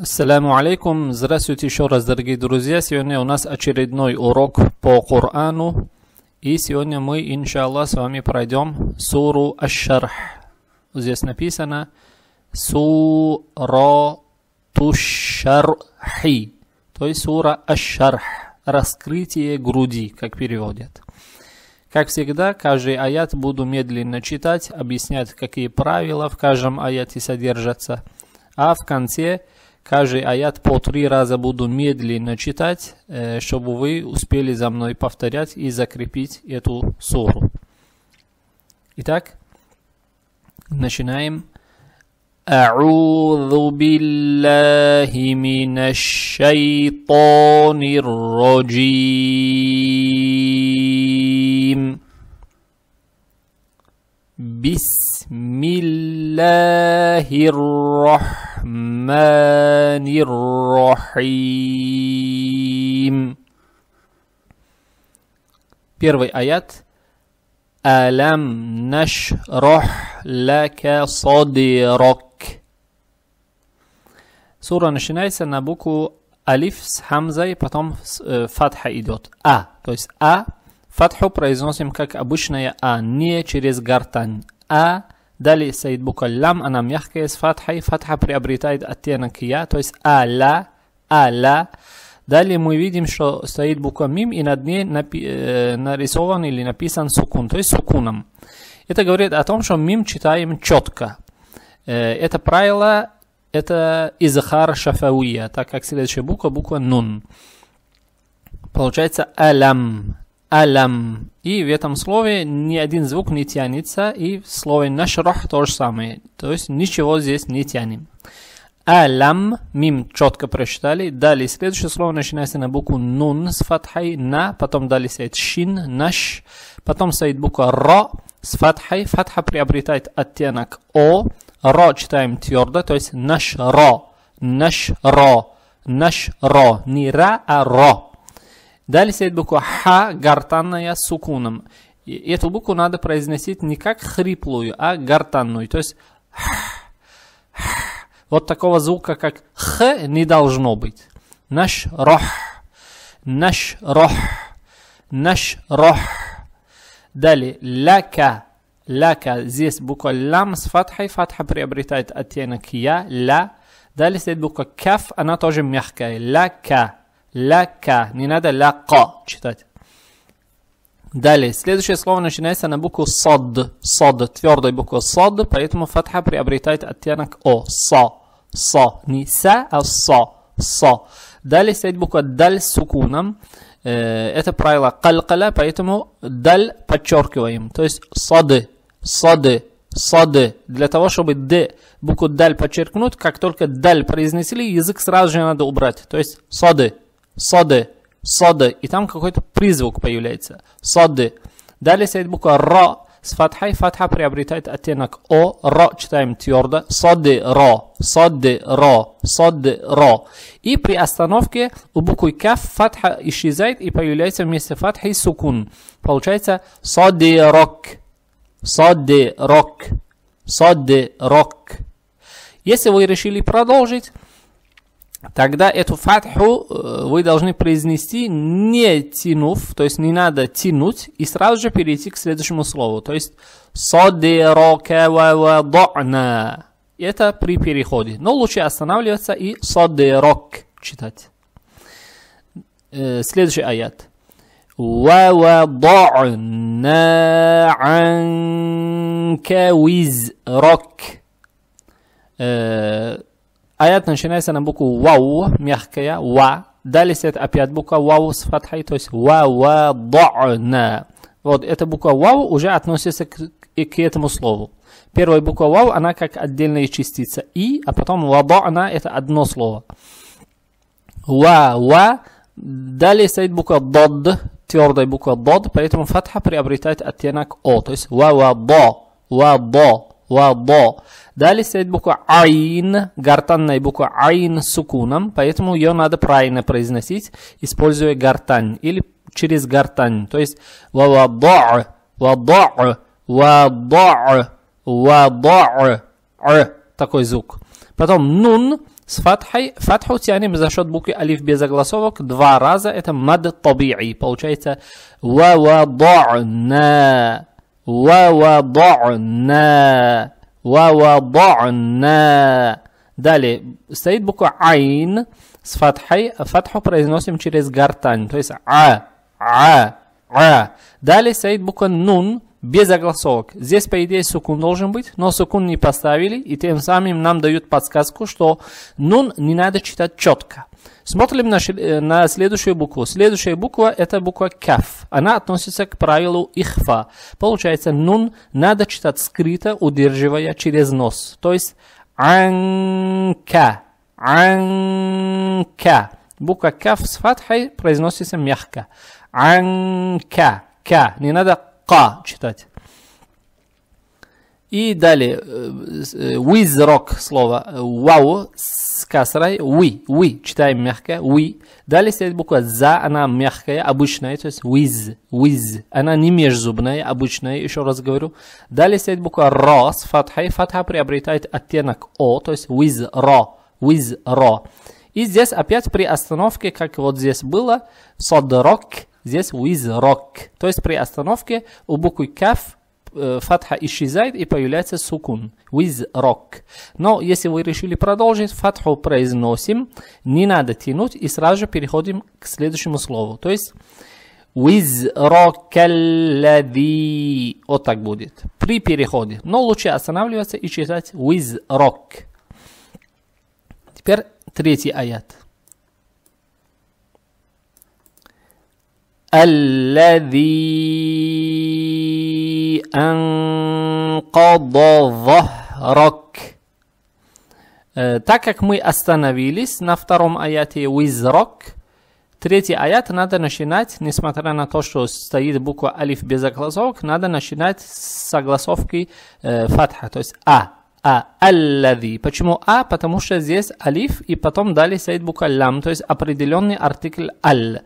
Ассаламу алейкум. Здравствуйте еще раз, дорогие друзья. Сегодня у нас очередной урок по Корану. И сегодня мы, иншаллах, с вами пройдем суру Аш-Шарх. Здесь написано сура Тушархи. То есть сура Аш-Шарх. Раскрытие груди, как переводят. Как всегда, каждый аят буду медленно читать, объяснять, какие правила в каждом аяте содержатся. А в конце – Каждый аят по три раза буду медленно читать, э, чтобы вы успели за мной повторять и закрепить эту суру. Итак, начинаем. أعوذ بالله من الشيطان الرجيم بسم الله الرحمن الرحمن الرحيم Первый аят. Алям нашрах лака садирак. Сура начинается на букву алиф с хамзой, потом э, фатха идет. А, то есть А. Фатху произносим как обычная А, не через гортань. А – Далее Саид буква лям, она мягкая с фатхой. Фатха приобретает оттенок я, то есть аля, аля. Далее мы видим, что стоит буква мим и над ней напи- э, нарисован или написан сукун, то есть сукуном. Это говорит о том, что мим читаем четко. Э, это правило, это изхар шафауия, так как следующая буква, буква нун. Получается алям, алям. И в этом слове ни один звук не тянется, и в слове нашрах то же самое. То есть ничего здесь не тянем. Алям, мим четко прочитали. Далее следующее слово начинается на букву нун с фатхой на, потом далее стоит шин, наш, потом стоит буква ро с фатхой. Фатха приобретает оттенок о, ро читаем твердо, то есть наш ро, наш ро, наш ро, не ра, а ро. Далее стоит буква Ха, гортанная с сукуном. И эту букву надо произносить не как хриплую, а гортанную. То есть х, х. Вот такого звука, как Х, не должно быть. Наш рох, наш рох, наш рох. Далее, ляка, ляка. Здесь буква лям с фатхой. Фатха приобретает оттенок я, ля. Далее стоит буква каф, она тоже мягкая. Ляка. Ляка. Не надо ляко читать. Далее, следующее слово начинается на букву сод. Сод, твердая буква сод, поэтому фатха приобретает оттенок о. Со. Со. Не са, а со. Со. Далее стоит буква даль с сукуном. Э, это правило калькаля, поэтому даль подчеркиваем. То есть соды, соды, соды. Для того, чтобы д, букву даль подчеркнуть, как только даль произнесли, язык сразу же надо убрать. То есть соды, сады, сады, и там какой-то призвук появляется, сады. Далее стоит буква ра с фатхой, фатха приобретает оттенок о, ра читаем твердо, сады, ра, сады, ра, сады, ра. И при остановке у буквы каф фатха исчезает и появляется вместо фатхи сукун. Получается сады, рок, сады, рок, сады, рок. Если вы решили продолжить, тогда эту фатху э, вы должны произнести не тянув, то есть не надо тянуть, и сразу же перейти к следующему слову, то есть содирокавадона. Это при переходе. Но лучше останавливаться и содирок читать. Э, следующий аят. ووضعنا عنك وزرك Аят начинается на букву вау, мягкая, ва. Далее стоит опять буква вау с фатхой, то есть ва ва дана. Вот эта буква вау уже относится к, и к этому слову. Первая буква вау, она как отдельная частица и, а потом она это одно слово. Ва ва. Далее стоит буква дод, твердая буква дод, поэтому фатха приобретает оттенок о, то есть ва ва до, ва до ва Вадо. Далее стоит буква Айн, гортанная буква Айн с сукуном, поэтому ее надо правильно произносить, используя гортань или через гортань. То есть ва-да, ва-да, ва вада'а, ва вада'а, такой звук. Потом нун с фатхой. Фатху тянем за счет буквы алиф без огласовок два раза. Это мад таби'и. Получается ва-да, на на, وَوَضَعْنَا на. Далее стоит буква «Айн» с фатхой. Фатху произносим через гортань, то есть «А», «А», «А». Далее стоит буква «Нун» без огласовок. Здесь, по идее, сукун должен быть, но сукун не поставили, и тем самым нам дают подсказку, что «Нун» не надо читать четко – Смотрим на, э, на следующую букву. Следующая буква это буква каф. Она относится к правилу ихфа. Получается, нун надо читать скрыто, удерживая через нос. То есть анка. Анка. Буква каф с фатхой произносится мягко. Анка. Ка. Не надо ка читать. И далее, э, э, with rock слово э, вау с касрой, we, we, читаем мягко, we. Далее стоит буква за, она мягкая, обычная, то есть with, with. Она не межзубная, обычная, еще раз говорю. Далее стоит буква ро с фатхой, фатха приобретает оттенок о, то есть with ро, with ро. И здесь опять при остановке, как вот здесь было, сод рок, здесь with rock. То есть при остановке у буквы каф Э, фатха исчезает и появляется сукун. With rock. Но если вы решили продолжить, фатху произносим, не надо тянуть и сразу же переходим к следующему слову. То есть with rock الذي. Вот так будет. При переходе. Но лучше останавливаться и читать with rock. Теперь третий аят. الذي Э, так как мы остановились на втором аяте Уизрок, третий аят надо начинать, несмотря на то, что стоит буква «алиф» без огласовок, надо начинать с огласовки э, «фатха», то есть «а». А, аллади. Почему А? Потому что здесь алиф, и потом далее стоит буква лам, то есть определенный артикль аль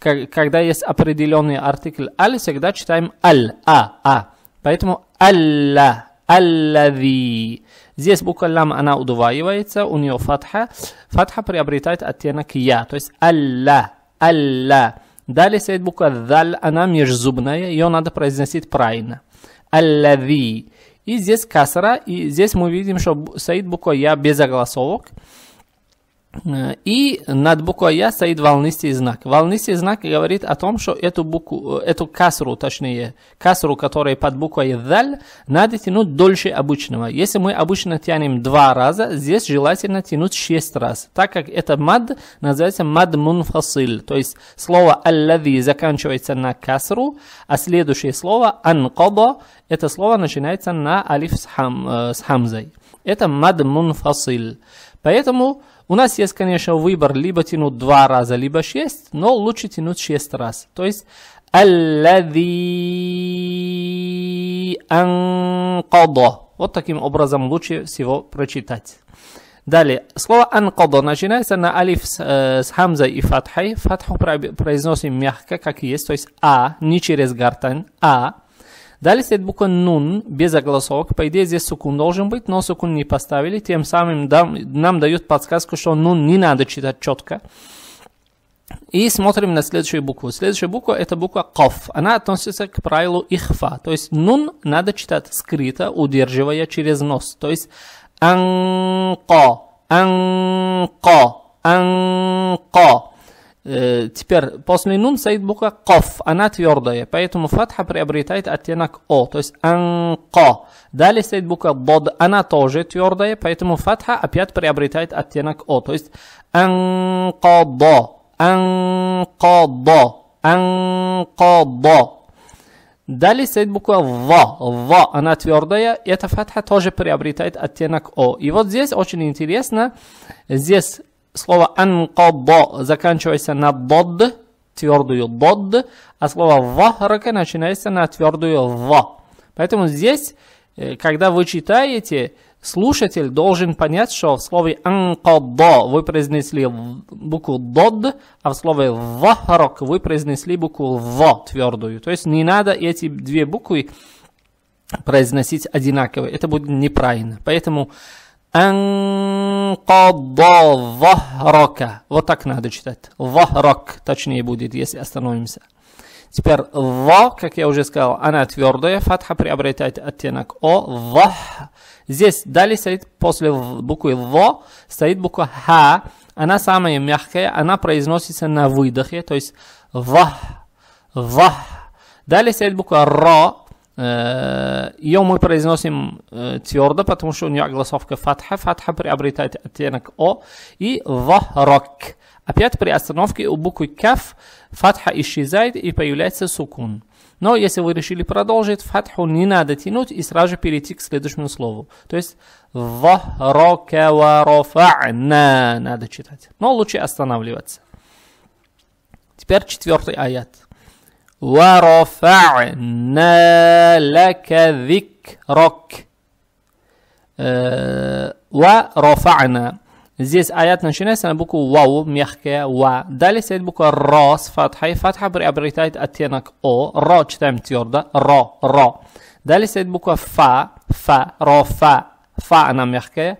когда есть определенный артикль аль, всегда читаем аль, а, а. Поэтому алла, аллави. Здесь буква лам, она удваивается, у нее фатха. Фатха приобретает оттенок я, то есть алла, алла. Далее стоит буква «даль», она межзубная, ее надо произносить правильно. «Аллави». И здесь касра, и здесь мы видим, что стоит буква «я» без огласовок. И над буквой Я стоит волнистый знак. Волнистый знак говорит о том, что эту букву, э, эту касру, точнее, касру, которая под буквой «даль», надо тянуть дольше обычного. Если мы обычно тянем два раза, здесь желательно тянуть шесть раз, так как это мад, называется мад мунфасиль, то есть слово «аллади» заканчивается на касру, а следующее слово «анкаба» это слово начинается на алиф с, хам, э, с хамзой. Это мад мунфасиль. Поэтому у нас есть, конечно, выбор либо тянуть два раза, либо шесть, но лучше тянуть шесть раз. То есть «Аллади анкадо». Вот таким образом лучше всего прочитать. Далее, слово анкадо начинается на алиф с, э, с хамзой и фатхой. Фатху произносим мягко, как есть, то есть а, не через гортань, а. Далее стоит буква «нун» без огласовок. По идее, здесь сукун должен быть, но сукун не поставили. Тем самым нам дают подсказку, что «нун» не надо читать четко. И смотрим на следующую букву. Следующая буква – это буква «ков». Она относится к правилу «ихфа». То есть «нун» надо читать скрыто, удерживая через нос. То есть «анко», «анко», «анко». Э, теперь после нун стоит буква ков, она твердая, поэтому фатха приобретает оттенок о, то есть анко. Далее стоит буква дод, она тоже твердая, поэтому фатха опять приобретает оттенок о, то есть анкадо, анкадо, анкадо. Далее стоит буква В. В, она твердая, эта фатха тоже приобретает оттенок О. И вот здесь очень интересно, здесь слово анкадо заканчивается на дод, твердую дод, а слово вахрака начинается на твердую в. Поэтому здесь, э, когда вы читаете, слушатель должен понять, что в слове анкадо вы произнесли букву дод, а в слове вахрак вы произнесли букву в твердую. То есть не надо эти две буквы произносить одинаково. Это будет неправильно. Поэтому Анкадавахрака. Вот так надо читать. Вахрак, точнее будет, если остановимся. Теперь «ва», как я уже сказал, она твердая, фатха приобретает оттенок «о», «вах». Здесь далее стоит после буквы «во» стоит буква «ха». Она самая мягкая, она произносится на выдохе, то есть «вах», «вах». Далее стоит буква «ра», Э, Ее мы произносим э, твердо, потому что у нее огласовка фатха. Фатха приобретает оттенок О. И вахрак. Опять при остановке у буквы каф фатха исчезает и появляется сукун. Но если вы решили продолжить, фатху не надо тянуть и сразу же перейти к следующему слову. То есть надо читать. Но лучше останавливаться. Теперь четвертый аят. ورفعنا لك ذكرك آه، ورفعنا زيس آيات نشينا سنة بوكو واو ميخكا و دالي سيد بوكو راس فتحة فتحة بري أبريتايت أتينك أو را جتام تيوردا را را دالي سيد بوكو فا فا را فا فا أنا ميخكا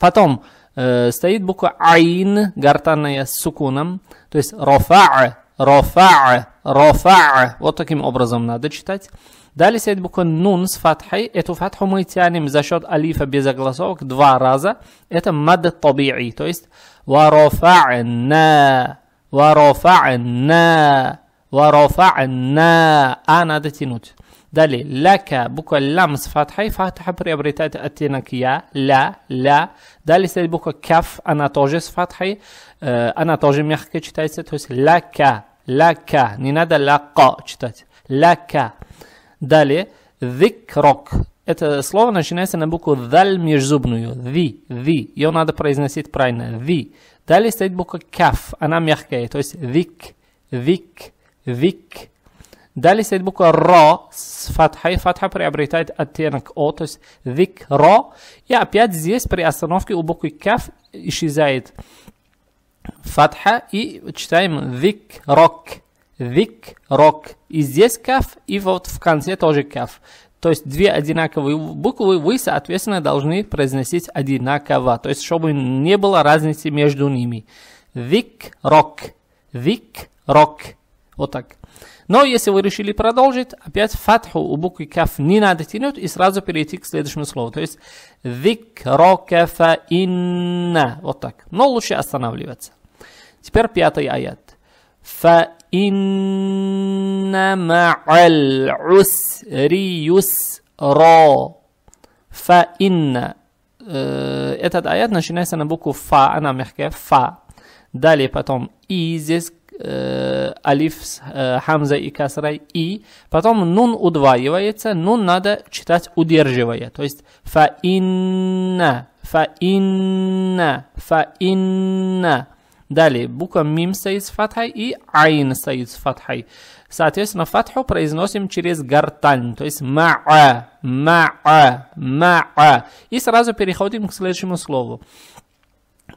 فتوم آه، سيد بوكو عين غرتانا يا سكونم تويس رفع رفع رفع Вот таким образом надо читать. Далее стоит буква нун с фатхой. Эту фатху мы тянем за счет алифа без огласовок два раза. Это мад таби'и, то есть وَرَفَعْنَا وَرَفَعْنَا وَرَفَعْنَا А надо тянуть. Далее, ляка, буква лям с фатхой, фатха приобретает оттенок я, ля, ля. Далее стоит буква каф, она тоже с фатхой, она тоже мягко читается, то есть ляка. Ляка. Не надо ляка читать. Ляка. Далее. Зикрок. Это слово начинается на букву «даль» межзубную. «Ви», «ви». Ее надо произносить правильно. «Ви». Далее стоит буква «каф». Она мягкая, то есть «вик», «вик», «вик». Далее стоит буква «ро» с фатхой. Фатха приобретает оттенок «о», то есть «вик», «ро». И опять здесь при остановке у буквы «каф» исчезает фатха и читаем вик рок. Вик рок. И здесь каф, и вот в конце тоже каф. То есть две одинаковые буквы вы, соответственно, должны произносить одинаково. То есть, чтобы не было разницы между ними. Вик рок. Вик рок. Вот так. Но если вы решили продолжить, опять фатху у буквы каф не надо тянуть и сразу перейти к следующему слову. То есть «Зикрокафа инна». Вот так. Но лучше останавливаться. Теперь пятый аят. Фа فإن مع العسر Фа فإن э, этот аят начинается на букву «фа», она мягкая «фа». Далее потом «и» здесь э, алиф с э, хамзой и касрой и. Потом нун удваивается, нун надо читать удерживая. То есть фаинна, фаинна, фаинна. Далее буква мим стоит с фатхой и айн стоит с фатхой. Соответственно, фатху произносим через гортань, то есть маа, маа, маа. И сразу переходим к следующему слову.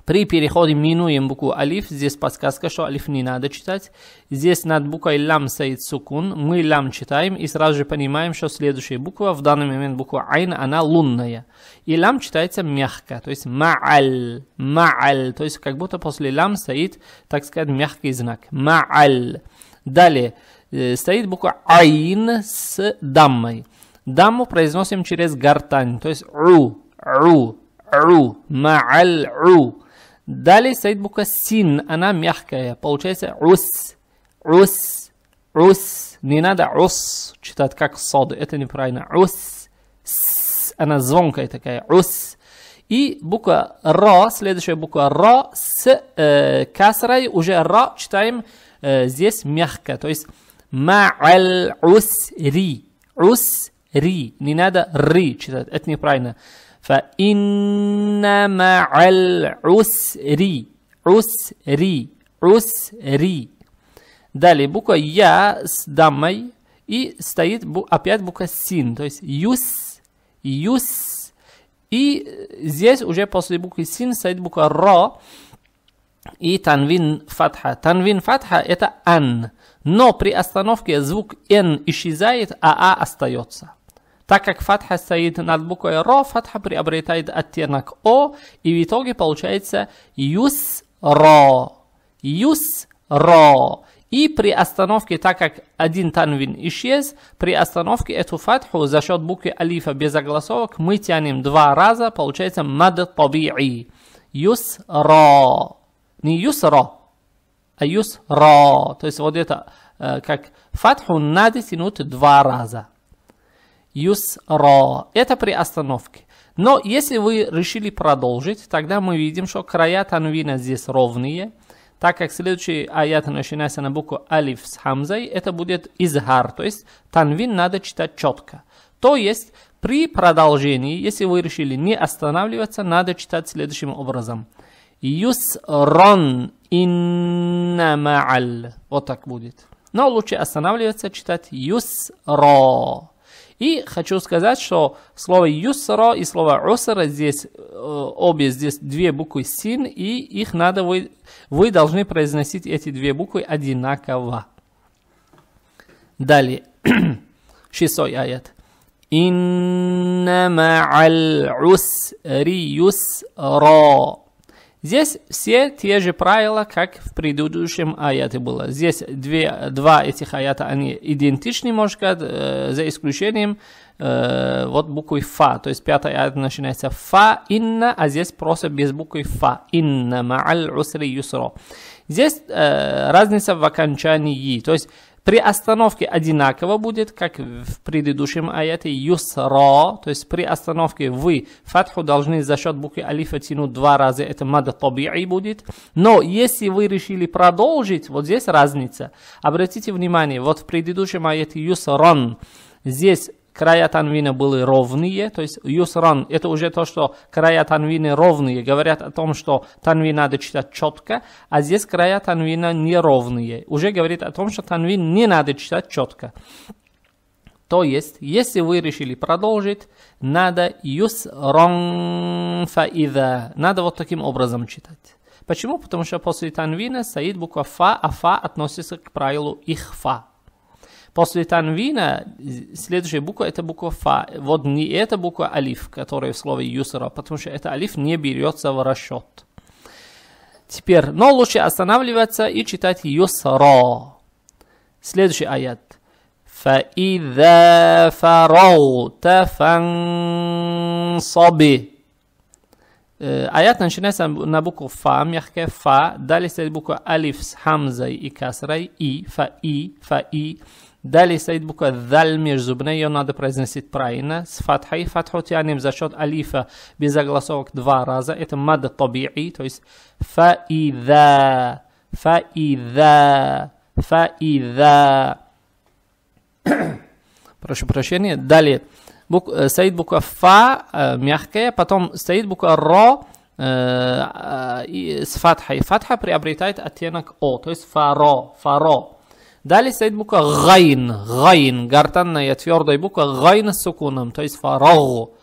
При переходе минуем букву алиф. Здесь подсказка, что алиф не надо читать. Здесь над буквой лам стоит сукун. Мы лам читаем и сразу же понимаем, что следующая буква, в данный момент буква айн, она лунная. И лам читается мягко, то есть мааль, мааль. То есть как будто после лам стоит, так сказать, мягкий знак. Мааль. Далее э, стоит буква айн с даммой. Дамму произносим через гортань, то есть ру, ру, ру, мааль, ру. Далее стоит буква син, она мягкая, получается ус, ус, ус. Не надо ус читать как сод, это неправильно. Ус, с, она звонкая такая, ус. И буква ро, следующая буква ро с э, касрой, уже ро читаем э, здесь мягко, то есть ма'ал усри, усри, не надо ри читать, это неправильно. فإن مع العسر عسر عسر Далее буква Я с дамой и стоит опять буква Син, то есть Юс, Юс. И здесь уже после буквы Син стоит буква Ро и Танвин Фатха. Танвин Фатха это Ан, но при остановке звук Н исчезает, а А остается так как фатха стоит над буквой ро, фатха приобретает оттенок о, и в итоге получается юсро. Юсро. И при остановке, так как один танвин исчез, при остановке эту фатху за счет буквы алифа без огласовок мы тянем два раза, получается мад таби'и. Юсро. Не юсро, а юсро. То есть вот это э, как фатху надо тянуть два раза юсра. Это при остановке. Но если вы решили продолжить, тогда мы видим, что края танвина здесь ровные, так как следующий аят начинается на букву алиф с хамзой, это будет изгар, то есть танвин надо читать четко. То есть при продолжении, если вы решили не останавливаться, надо читать следующим образом. Юсрон инна мааль. Вот так будет. Но лучше останавливаться, читать юсра. И хочу сказать, что слово «юсро» и слово «усро» здесь, э, обе здесь две буквы «син», и их надо, вы, вы должны произносить эти две буквы одинаково. Далее, шестой аят. «Инна ма'аль усри юсро». Здесь все те же правила, как в предыдущем аяте было. Здесь две, два этих аята, они идентичны, можно сказать, э, за исключением э, вот буквы фа. То есть пятый аят начинается фа инна, а здесь просто без буквы фа. Инна мааль усри юсро. Здесь э, разница в окончании. То есть при остановке одинаково будет, как в предыдущем аяте юсро, то есть при остановке вы фатху должны за счет буквы алифа тянуть два раза, это мада таби'и будет. Но если вы решили продолжить, вот здесь разница. Обратите внимание, вот в предыдущем аяте юсран, здесь края танвина были ровные, то есть юсран, это уже то, что края танвина ровные, говорят о том, что танвин надо читать четко, а здесь края танвина неровные, уже говорит о том, что танвин не надо читать четко. То есть, если вы решили продолжить, надо юсран фаида, надо вот таким образом читать. Почему? Потому что после танвина стоит буква фа, а фа относится к правилу ихфа. После танвина следующая буква это буква фа. Вот не эта буква а алиф, которая в слове юсра, потому что это алиф не берется в расчет. Теперь, но лучше останавливаться и читать юсра. Следующий аят. فَإِذَا فَرَوْتَ саби Аят начинается на букву фа, мягкая фа, далее стоит буква алиф с хамзой и касрой, и, фа, и, фа, и. Далее стоит буква «даль» межзубная, ее надо произносить правильно, с фатхой. Фатху тянем за счет алифа без огласовок два раза. Это мад таби'и, то есть фаида, фаида, фаида. Прошу прощения. Далее бук, стоит буква «фа», мягкая, потом стоит буква «ро», э, э, с фатхой. Фатха приобретает оттенок «о», то есть «фаро», «фаро». Далее стоит буква гайн, гайн, гортанная твердая буква гайн с сукуном, то есть фарагу,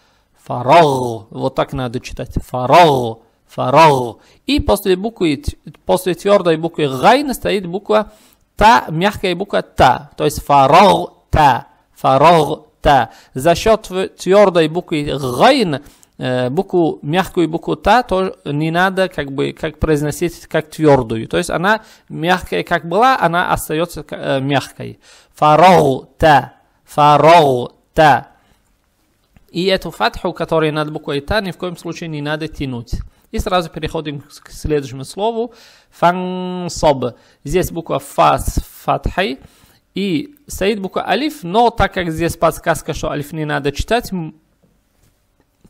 фарагу, вот так надо читать, фарагу, фарагу. И после буквы, после твердой буквы гайн стоит буква та, мягкая буква та, то есть фарагу та, фарагу та. За счет твердой буквы гайн Э, букву мягкую букву та то не надо как бы как произносить как твердую. То есть она мягкая как была, она остается э, мягкой. Фарогу та, фарогу та. И эту фатху, которая над буквой та, ни в коем случае не надо тянуть. И сразу переходим к следующему слову. Фансоб. Здесь буква фа с фатхой. И стоит буква алиф, но так как здесь подсказка, что алиф не надо читать,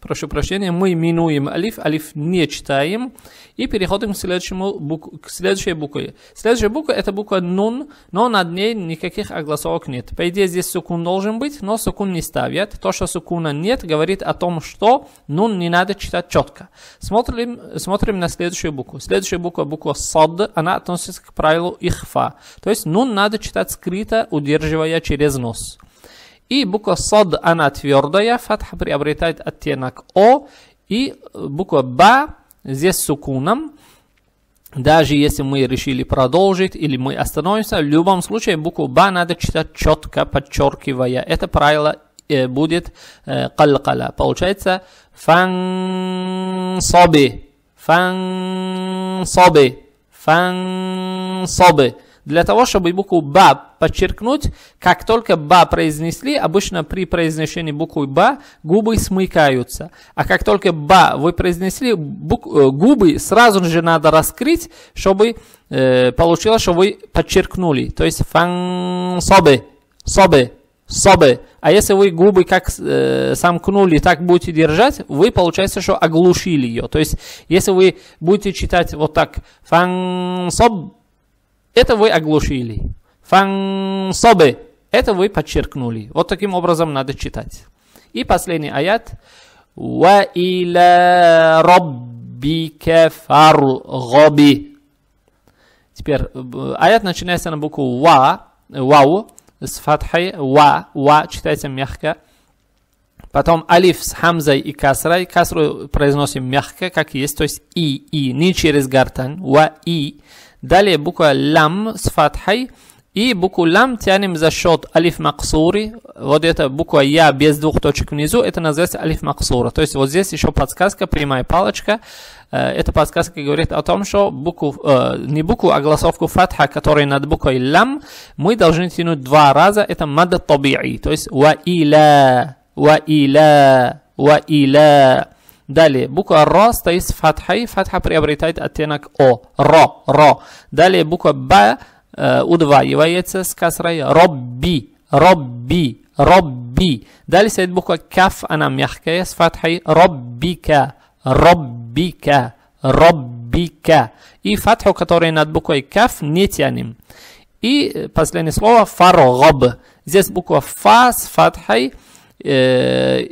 прошу прощения, мы минуем алиф, алиф не читаем и переходим к, следующему бук, к следующей букве. Следующая буква это буква нун, но над ней никаких огласовок нет. По идее здесь сукун должен быть, но сукун не ставят. То, что сукуна нет, говорит о том, что нун не надо читать четко. Смотрим, смотрим на следующую букву. Следующая буква, буква сад, она относится к правилу ихфа. То есть нун надо читать скрыто, удерживая через нос. И буква сад, она твердая, фатха приобретает оттенок о. И э, буква ба здесь сукуном. Даже если мы решили продолжить или мы остановимся, в любом случае букву ба надо читать четко, подчеркивая. Это правило э, будет э, калкала. Получается фан соби, фан соби, фан соби для того, чтобы букву «ба» подчеркнуть, как только «ба» произнесли, обычно при произнесении буквы «ба» губы смыкаются. А как только «ба» вы произнесли, э, губы сразу же надо раскрыть, чтобы э, получилось, что вы подчеркнули. То есть «фан собе», «собе», «собе». А если вы губы как э, сомкнули, так будете держать, вы, получается, что оглушили ее. То есть если вы будете читать вот так «фан собе», это вы оглушили. Фансобы. Это вы подчеркнули. Вот таким образом надо читать. И последний аят. Ва иля роббика фаргоби. Теперь э, аят начинается на букву ва, вау, с фатхой ва, ва читается мягко. Потом алиф с хамзой и касрой. Касру произносим мягко, как есть, то есть и, и, не через гортань. Ва, и. Далее буква лям с фатхой. И букву лам тянем за счет алиф максури. Вот эта буква я без двух точек внизу, это называется алиф максура. То есть вот здесь еще подсказка, прямая палочка. Э, эта подсказка говорит о том, что букву, э, не букву, а голосовку фатха, которая над буквой лам, мы должны тянуть два раза. Это мада таби'и, то есть ва иля, ва иля, ва иля. Далее, буква РО стоит с фатхой. Фатха приобретает оттенок О. РО, РО. Далее, буква Б э, удваивается с касрой. РОББИ, РОББИ, РОББИ. Далее стоит буква КАФ, она мягкая, с фатхой. РОББИКА, РОББИКА, РОББИКА. И фатху, которая над буквой КАФ, не тянем. И последнее слово фаргаб. Здесь буква фа с фатхой. Э,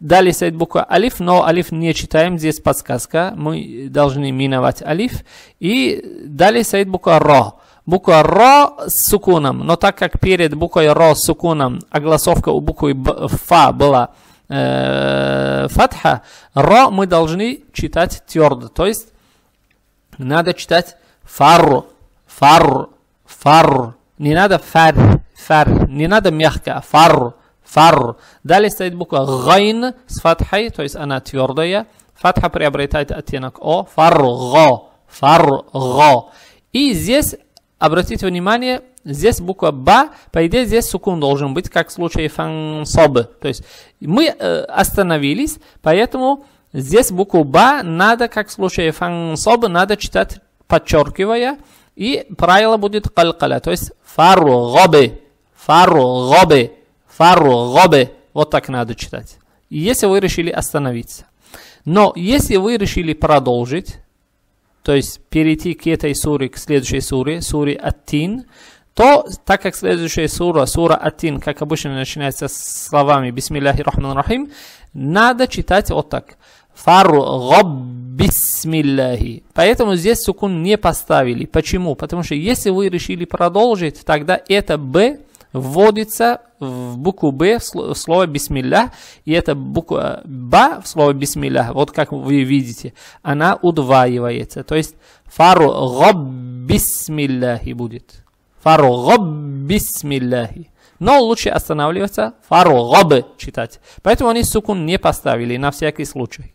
далее стоит буква Алиф, но Алиф не читаем, здесь подсказка, мы должны миновать Алиф. И далее стоит буква Ро. Буква Ро с сукуном, но так как перед буквой Ро с сукуном огласовка у буквы Фа была э, Фатха, Ро мы должны читать твердо, то есть надо читать Фарру, Фарру, Фарру. Не надо Фар, Фар, не надо мягко, Фарру фар. Далее стоит буква гайн с фатхой, то есть она твердая. Фатха приобретает оттенок о. Фар-га, фар Фарго. И здесь, обратите внимание, здесь буква ба, по идее здесь сукун должен быть, как в случае фансоб. То есть мы э, остановились, поэтому здесь букву ба надо, как в случае фансоб, надо читать подчеркивая. И правило будет калькала, то есть фаргобе. Фаргобе. Фаргобе. Вот так надо читать. если вы решили остановиться. Но если вы решили продолжить, то есть перейти к этой суре, к следующей суре, суре Аттин, то, так как следующая сура, сура Аттин, как обычно начинается с словами бисмиллахи Рахман Рахим, надо читать вот так. Фаргоб бисмиллахи. Поэтому здесь сукун не поставили. Почему? Потому что если вы решили продолжить, тогда это Б вводится в букву «б» в слово «бисмиллях», и эта буква «ба» в слово «бисмиллях», вот как вы видите, она удваивается. То есть «фару гоб бисмилляхи» будет. «Фару гоб бисмилляхи». Но лучше останавливаться «фару гоб» читать. Поэтому они сукун не поставили на всякий случай.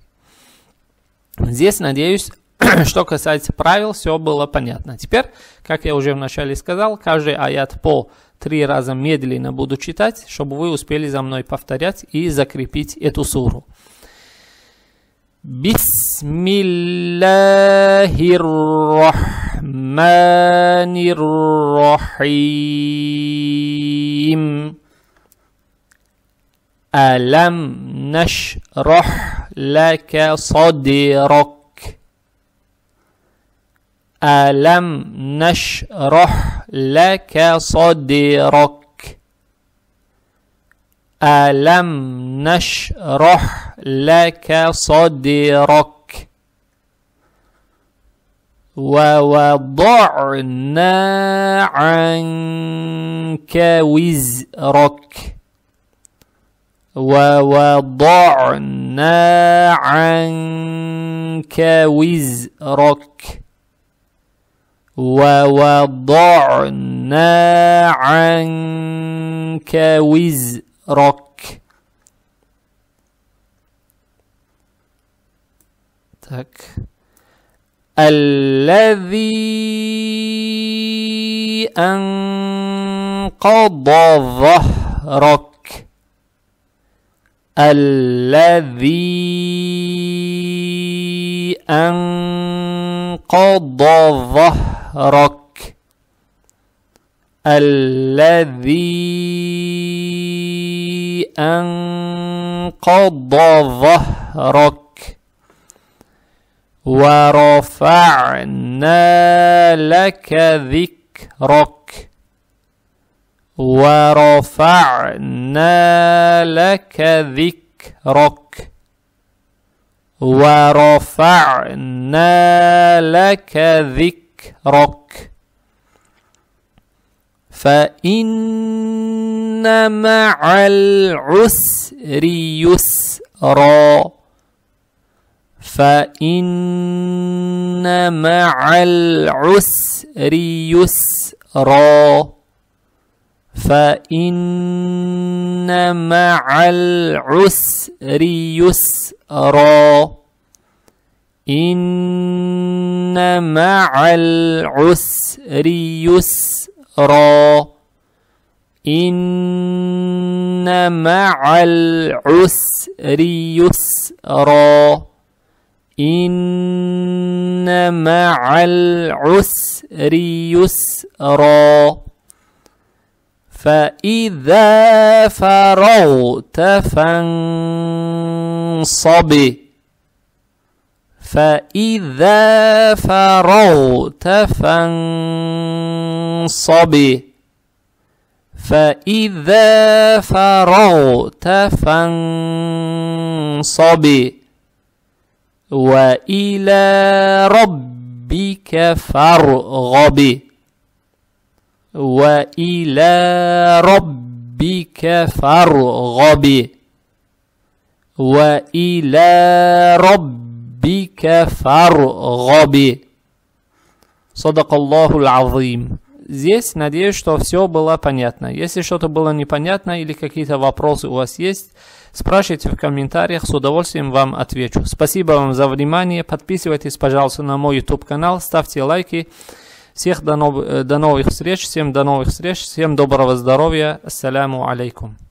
Здесь, надеюсь, Что касается правил, все было понятно. Теперь, как я уже вначале сказал, каждый аят по три раза медленно буду читать, чтобы вы успели за мной повторять и закрепить эту суру. Бисмиллахиррахманиррахим. Алам нашрах лака садирок. ألم نشرح لك صدرك ألم نشرح لك صدرك ووضعنا عنك وزرك ووضعنا عنك وزرك ووضعنا عنك وزرك تك طيب. الذي أنقض ظهرك الذي أنقض ظهرك ظهرك الذي أنقض ظهرك ورفعنا لك ذكرك ورفعنا لك ذكرك ورفعنا لك ذكرك روك فإن مع العسر يسرا فإن مع العسر يسرا فإن مع العسر يسرا إن مع العسر يسرا إن مع العسر يسرا إن مع العسر يسرا فإذا فرغت فانصب فإذا فرغت فانصب فإذا فرغت فانصب وإلى ربك فارغب وإلى ربك فارغب وإلى ربك ربك فارغب. صدق الله العظيم. Здесь надеюсь, что все было понятно. Если что-то было непонятно или какие-то вопросы у вас есть, спрашивайте в комментариях, с удовольствием вам отвечу. Спасибо вам за внимание. Подписывайтесь, пожалуйста, на мой YouTube канал, ставьте лайки. Всех до, нов... Э, до новых встреч, всем до новых встреч, всем доброго здоровья. Ассаляму алейкум.